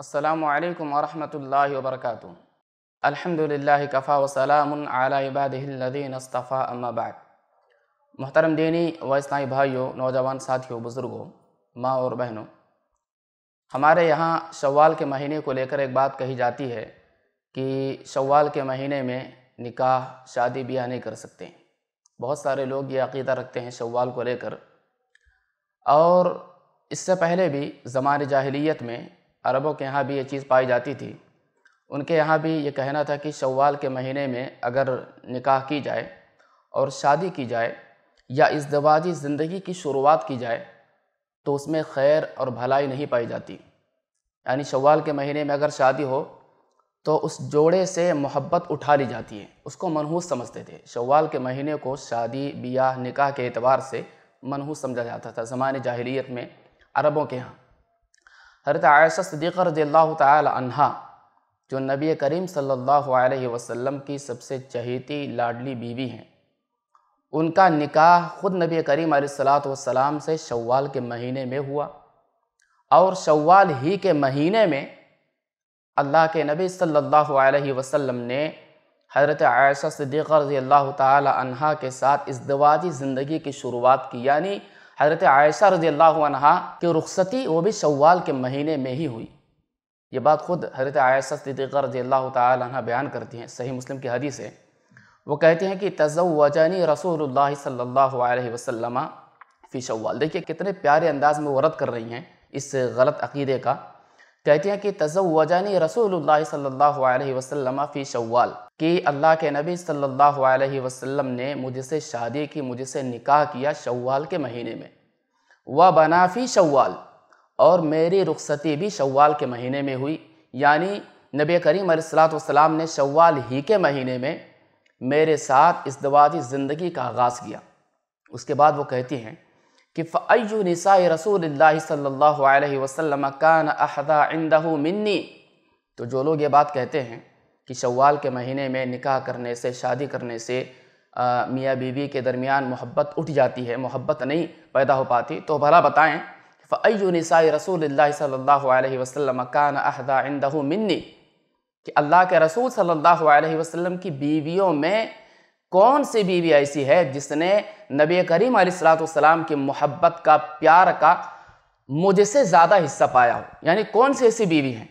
असलकम वरहमल वर्क अलहमदिल्ला कफ़ा वसलाम अलाबादीनस्तफ़ा अम्माबाद मोहतरम दीनी व इस्लामी भाइयों नौजवान साथियों बुज़ुर्गों माँ और बहनों हमारे यहाँ शवाल के महीने को लेकर एक बात कही जाती है कि शवाल के महीने में निकाह शादी ब्याह नहीं कर सकते बहुत सारे लोग ये अकीदा रखते हैं शवाल को लेकर और इससे पहले भी ज़मान जाहलीत में अरबों के यहाँ भी ये चीज़ पाई जाती थी उनके यहाँ भी ये कहना था कि शवाल के महीने में अगर निकाह की जाए और शादी की जाए या इस दवाजी ज़िंदगी की शुरुआत की जाए तो उसमें खैर और भलाई नहीं पाई जाती यानी शवाल के महीने में अगर शादी हो तो उस जोड़े से मोहब्बत उठा ली जाती है उसको मनहूस समझते थे शवाल के महीने को शादी ब्याह निकाह के एतबार से मनहूस समझा जाता था ज़माने जाहिलियत में अरबों के यहाँ हरत आयशा सदीक़ रदी तहा जो नबी करीम सल्लल्लाहु अलैहि वसल्लम की सबसे चहेती लाडली बीवी हैं उनका निकाह ख़ुद नबी करीम सलाम से शवाल के महीने में हुआ और शवाल ही के महीने में अल्लाह के नबी सल्लल्लाहु अलैहि वसल्लम ने हज़रत आयशा सदीक़ रज़ी तहा के साथ इस दवाजी ज़िंदगी की शुरुआत की यानी हज़रत आयशा रज़ी अल्लाह अनहा की रुखसती वो भी शवाल के महीने में ही हुई ये बात खुद हज़रत आयशा सदीक़ा रज़ी अल्लाह तह बयान करती हैं सही मुस्लिम की हदीस है वो कहते हैं कि तज़वजनी रसूल सल्ला वसलम फ़ी शवाल देखिए कितने प्यारे अंदाज में वो रद्द कर रही हैं इस गलत अकीदे का कहती हैं कि तजवानी रसूल सल्ला फ़ी शवाल कि अल्लाह के नबी सल्ला वसम ने मुझसे शादी की मुझसे निकाह किया शवाल के महीने में व बनाफ़ी शवाल और मेरी रुखसती भी शवाल के महीने में हुई यानी नबी करीम सलाम ने शवाल ही के महीने में मेरे साथ इस दवाजी ज़िंदगी का आगाज़ किया उसके बाद वो कहती हैं कि फ़ैयु नसा रसूल सल्ला वसम कान अहदा इंदहू मिन्नी तो जो लोग ये बात कहते हैं कि शवाल के महीने में निकाह करने से शादी करने से मियाँ बीवी के दरमियान मोहब्बत उठ जाती है मोहब्बत नहीं पैदा हो पाती तो भला बताएँ फ़ैयु नसा रसूल सल्ला वसलम कान अहदा इंदहू मिन्नी कि अल्लाह के रसूल सल्लल्लाहु अलैहि वसल्लम की बीवियों में कौन सी बीवी ऐसी है जिसने नबी करीम सलाम की मोहब्बत का प्यार का मुझसे ज़्यादा हिस्सा पाया हो यानी कौन सी ऐसी बीवी हैं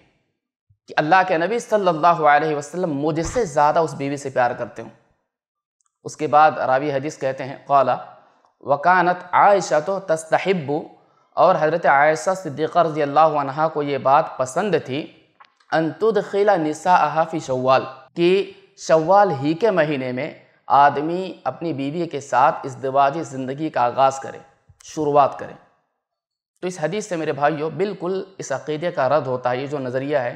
कि अल्लाह के नबी सल्लल्लाहु अलैहि वसल्लम मुझसे ज़्यादा उस बीवी से प्यार करते हों उसके बाद रावी हदीस कहते हैं कौला वकानत आयशा तो तस्तहिब्बू और हज़रत आयशा सिद्दीक़ अल्लाह को ये बात पसंद थी अंतुद खिला निसा अहाफ़ी शवाल कि शवाल ही के महीने में आदमी अपनी बीवी के साथ इस दिवाजी ज़िंदगी का आगाज़ करें शुरुआत करें तो इस हदीस से मेरे भाइयों बिल्कुल इस अकीदे का रद्द होता है ये जो नज़रिया है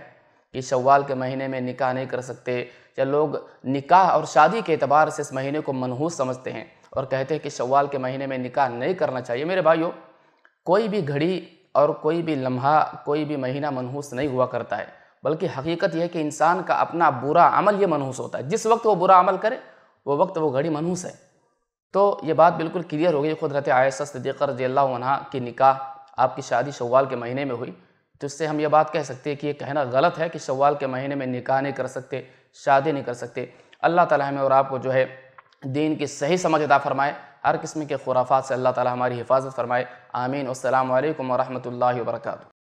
कि शवाल के महीने में निकाह नहीं कर सकते या लोग निकाह और शादी के अतबार से इस महीने को मनहूस समझते हैं और कहते हैं कि शवाल के महीने में निकाह नहीं करना चाहिए मेरे भाइयों कोई भी घड़ी और कोई भी लम्हा कोई भी महीना मनहूस नहीं हुआ करता है बल्कि हकीकत यह है कि इंसान का अपना बुरा अमल ये मनहूस होता है जिस वक्त वो बुरा अमल करे वो वक्त वो घड़ी मनहूस है तो ये बात बिल्कुल क्लियर हो गई खुदरत आयसा सदीक़ रजी की निकाह आपकी शादी शवाल के महीने में हुई तो इससे हम ये बात कह सकते हैं कि ये कहना गलत है कि शवाल के महीने में निकाह नहीं कर सकते शादी नहीं कर सकते अल्लाह ताला हमें और आपको जो है दीन की सही समझ अदा फरमाए हर किस्म के खुराफात से अल्लाह ताला हमारी हिफाजत फरमाए आमीन अल्लाम वरहमल वर्का